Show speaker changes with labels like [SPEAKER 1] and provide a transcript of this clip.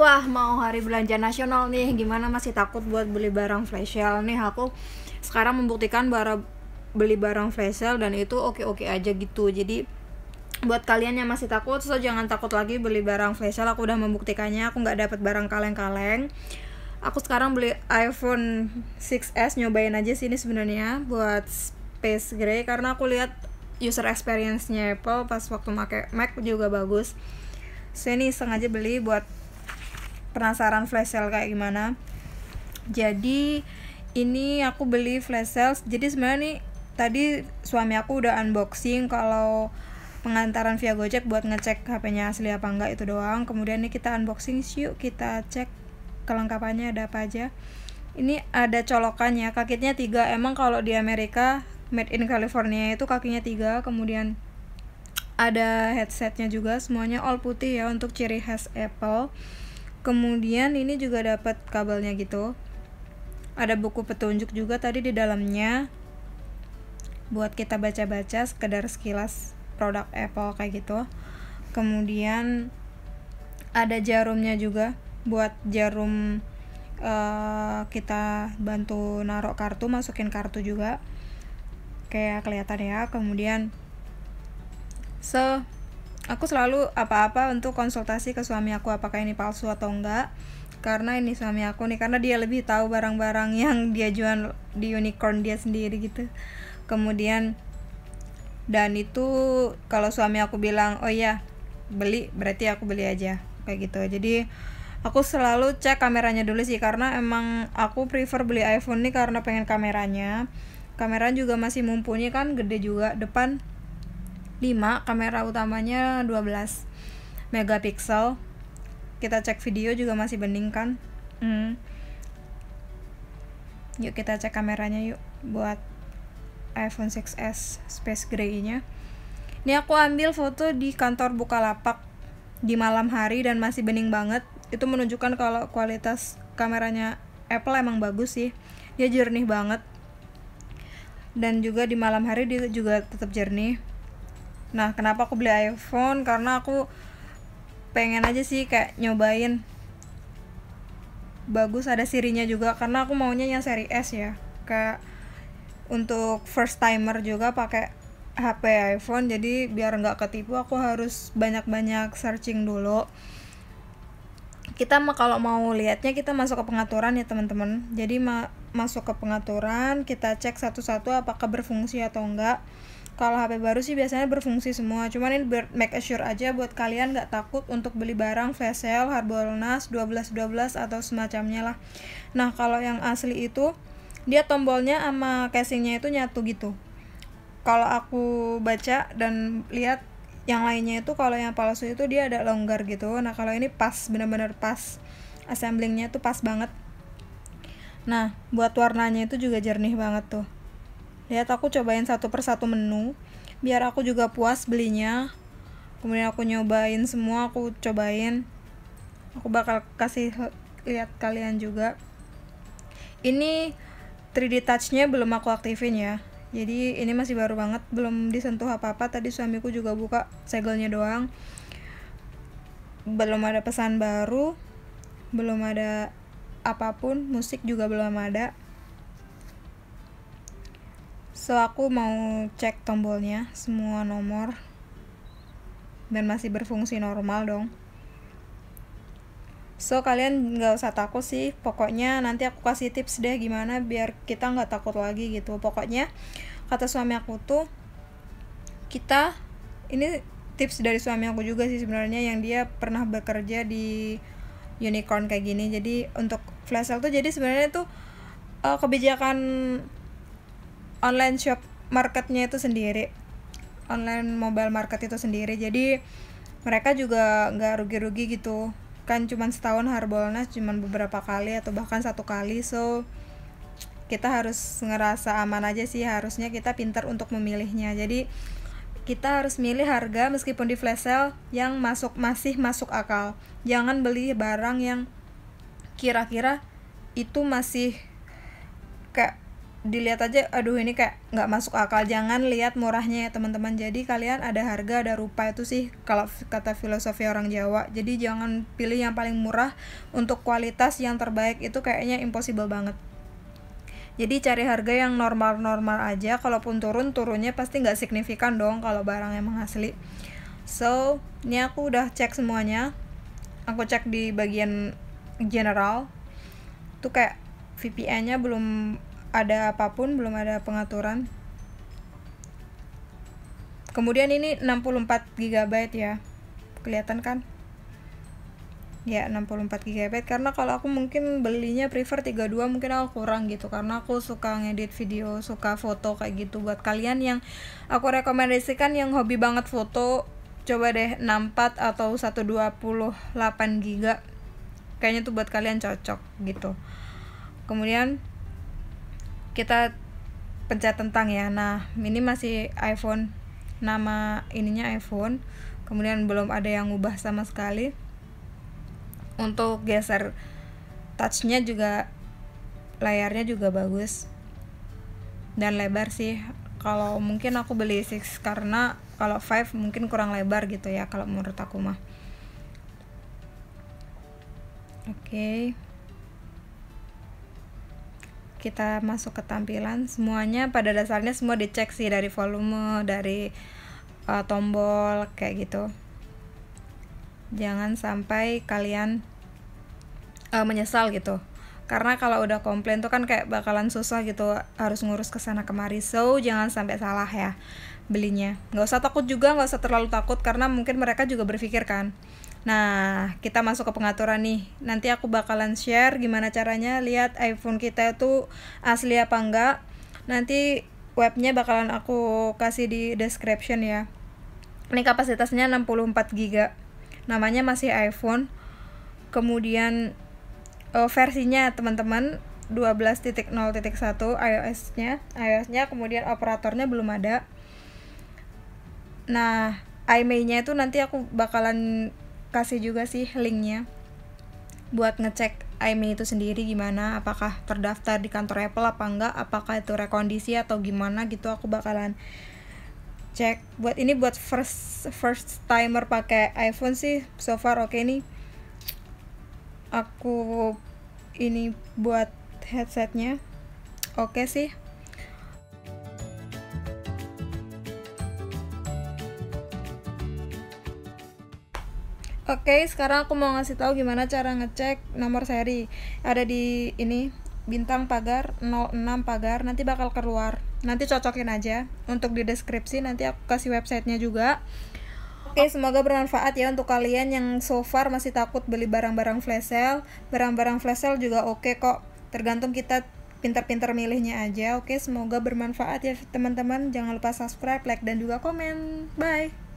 [SPEAKER 1] wah mau hari belanja nasional nih gimana masih takut buat beli barang flash sale nih aku sekarang membuktikan bara beli barang flash sale dan itu oke-oke aja gitu jadi buat kalian yang masih takut so jangan takut lagi beli barang flash sale aku udah membuktikannya aku nggak dapat barang kaleng-kaleng aku sekarang beli iPhone 6s nyobain aja sini sebenarnya buat space gray karena aku lihat user experience-nya Apple pas waktu pakai Mac juga bagus saya so, ini sengaja beli buat penasaran flash sale kayak gimana jadi ini aku beli flash sale jadi sebenarnya nih tadi suami aku udah unboxing kalau pengantaran via Gojek buat ngecek hpnya asli apa enggak itu doang. Kemudian nih kita unboxing yuk kita cek kelengkapannya ada apa aja. Ini ada colokannya, kakitnya tiga. Emang kalau di Amerika made in California itu kakinya tiga. Kemudian ada headsetnya juga, semuanya all putih ya untuk ciri khas Apple kemudian ini juga dapat kabelnya gitu ada buku petunjuk juga tadi di dalamnya buat kita baca-baca sekedar sekilas produk Apple kayak gitu kemudian ada jarumnya juga buat jarum uh, kita bantu naruh kartu masukin kartu juga kayak kelihatan ya kemudian so, aku selalu apa-apa untuk konsultasi ke suami aku apakah ini palsu atau enggak karena ini suami aku nih karena dia lebih tahu barang-barang yang dia jual di unicorn dia sendiri gitu kemudian dan itu kalau suami aku bilang oh ya beli berarti aku beli aja kayak gitu jadi aku selalu cek kameranya dulu sih karena emang aku prefer beli iPhone nih karena pengen kameranya kamera juga masih mumpuni kan gede juga depan 5 kamera utamanya 12 megapiksel kita cek video juga masih bening kan hmm. yuk kita cek kameranya yuk buat iPhone 6s space gray nya ini aku ambil foto di kantor Bukalapak di malam hari dan masih bening banget itu menunjukkan kalau kualitas kameranya Apple emang bagus sih dia jernih banget dan juga di malam hari dia juga tetap jernih nah kenapa aku beli iPhone karena aku pengen aja sih kayak nyobain bagus ada sirinya juga karena aku maunya yang seri S ya kayak untuk first timer juga pakai HP iPhone jadi biar nggak ketipu aku harus banyak-banyak searching dulu kita kalau mau lihatnya kita masuk ke pengaturan ya teman-teman jadi ma masuk ke pengaturan kita cek satu-satu apakah berfungsi atau enggak kalau HP baru sih biasanya berfungsi semua cuman ini make assure aja buat kalian nggak takut untuk beli barang flash sale, harbolnas, 1212 atau semacamnya lah nah kalau yang asli itu dia tombolnya sama casingnya itu nyatu gitu kalau aku baca dan lihat yang lainnya itu kalau yang palsu itu dia ada longgar gitu nah kalau ini pas bener-bener pas assemblingnya itu pas banget nah buat warnanya itu juga jernih banget tuh lihat aku cobain satu persatu menu biar aku juga puas belinya kemudian aku nyobain semua aku cobain aku bakal kasih lihat kalian juga ini 3D touchnya belum aku aktifin ya jadi ini masih baru banget belum disentuh apa-apa tadi suamiku juga buka segelnya doang belum ada pesan baru belum ada apapun musik juga belum ada so aku mau cek tombolnya semua nomor dan masih berfungsi normal dong so kalian nggak usah takut sih pokoknya nanti aku kasih tips deh gimana biar kita nggak takut lagi gitu pokoknya kata suami aku tuh kita ini tips dari suami aku juga sih sebenarnya yang dia pernah bekerja di unicorn kayak gini jadi untuk flash sale tuh jadi sebenarnya tuh eh, kebijakan online shop marketnya itu sendiri online mobile market itu sendiri jadi mereka juga nggak rugi-rugi gitu kan cuma setahun Harbolnas cuma beberapa kali atau bahkan satu kali so kita harus ngerasa aman aja sih harusnya kita pintar untuk memilihnya jadi kita harus milih harga meskipun di flash sale yang masuk masih masuk akal jangan beli barang yang kira-kira itu masih kayak dilihat aja aduh ini kayak nggak masuk akal jangan lihat murahnya ya teman-teman jadi kalian ada harga ada rupa itu sih kalau kata filosofi orang Jawa jadi jangan pilih yang paling murah untuk kualitas yang terbaik itu kayaknya impossible banget jadi cari harga yang normal-normal aja kalaupun turun turunnya pasti nggak signifikan dong kalau barang emang asli so ini aku udah cek semuanya aku cek di bagian general tuh kayak VPN-nya belum ada apapun, belum ada pengaturan. Kemudian ini 64 GB ya. Kelihatan kan? Ya, 64 GB karena kalau aku mungkin belinya prefer 32 mungkin aku kurang gitu karena aku suka ngedit video, suka foto kayak gitu buat kalian yang aku rekomendasikan yang hobi banget foto coba deh 64 atau 128 GB kayaknya tuh buat kalian cocok gitu kemudian kita pencet tentang ya nah ini masih iPhone nama ininya iPhone kemudian belum ada yang ubah sama sekali untuk geser touchnya juga layarnya juga bagus dan lebar sih kalau mungkin aku beli 6 karena kalau 5 mungkin kurang lebar gitu ya kalau menurut aku mah oke okay kita masuk ke tampilan semuanya pada dasarnya semua dicek sih dari volume dari uh, tombol kayak gitu jangan sampai kalian uh, menyesal gitu karena kalau udah komplain tuh kan kayak bakalan susah gitu harus ngurus ke sana kemari so jangan sampai salah ya belinya nggak usah takut juga nggak usah terlalu takut karena mungkin mereka juga berpikir kan Nah, kita masuk ke pengaturan nih. Nanti aku bakalan share gimana caranya lihat iPhone kita itu asli apa enggak. Nanti webnya bakalan aku kasih di description ya. Ini kapasitasnya 64 GB. Namanya masih iPhone. Kemudian eh, versinya teman-teman 12.0.1 iOS-nya, iOS-nya kemudian operatornya belum ada. Nah, iMei-nya itu nanti aku bakalan kasih juga sih linknya buat ngecek IMEI itu sendiri gimana, apakah terdaftar di kantor Apple apa enggak, apakah itu rekondisi atau gimana gitu aku bakalan cek buat ini buat first first timer pakai iPhone sih so far oke okay nih aku ini buat headsetnya oke okay sih Oke, sekarang aku mau ngasih tahu gimana cara ngecek nomor seri. Ada di ini bintang pagar 06 pagar nanti bakal keluar. Nanti cocokin aja. Untuk di deskripsi nanti aku kasih websitenya juga. Oke, semoga bermanfaat ya untuk kalian yang so far masih takut beli barang-barang flash sale. Barang-barang flash sale juga oke kok. Tergantung kita pintar-pintar milihnya aja. Oke, semoga bermanfaat ya teman-teman. Jangan lupa subscribe, like, dan juga komen. Bye!